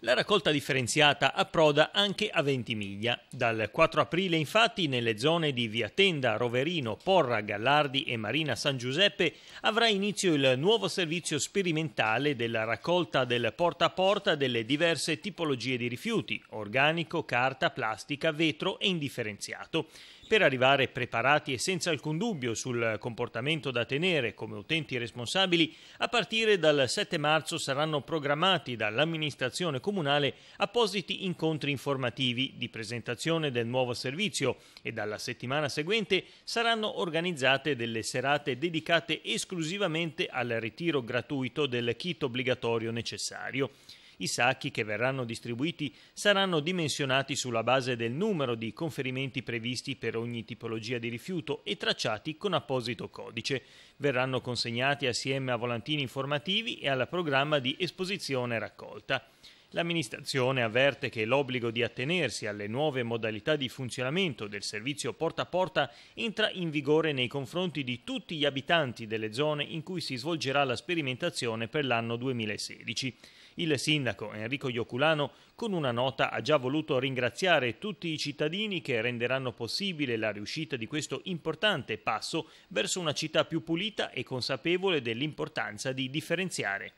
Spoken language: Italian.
La raccolta differenziata approda anche a Ventimiglia. Dal 4 aprile infatti nelle zone di Via Tenda, Roverino, Porra, Gallardi e Marina San Giuseppe avrà inizio il nuovo servizio sperimentale della raccolta del porta a porta delle diverse tipologie di rifiuti, organico, carta, plastica, vetro e indifferenziato. Per arrivare preparati e senza alcun dubbio sul comportamento da tenere come utenti responsabili, a partire dal 7 marzo saranno programmati dall'amministrazione comunale appositi incontri informativi di presentazione del nuovo servizio e dalla settimana seguente saranno organizzate delle serate dedicate esclusivamente al ritiro gratuito del kit obbligatorio necessario. I sacchi che verranno distribuiti saranno dimensionati sulla base del numero di conferimenti previsti per ogni tipologia di rifiuto e tracciati con apposito codice. Verranno consegnati assieme a volantini informativi e al programma di esposizione raccolta. L'amministrazione avverte che l'obbligo di attenersi alle nuove modalità di funzionamento del servizio porta a porta entra in vigore nei confronti di tutti gli abitanti delle zone in cui si svolgerà la sperimentazione per l'anno 2016. Il sindaco Enrico Ioculano con una nota ha già voluto ringraziare tutti i cittadini che renderanno possibile la riuscita di questo importante passo verso una città più pulita e consapevole dell'importanza di differenziare.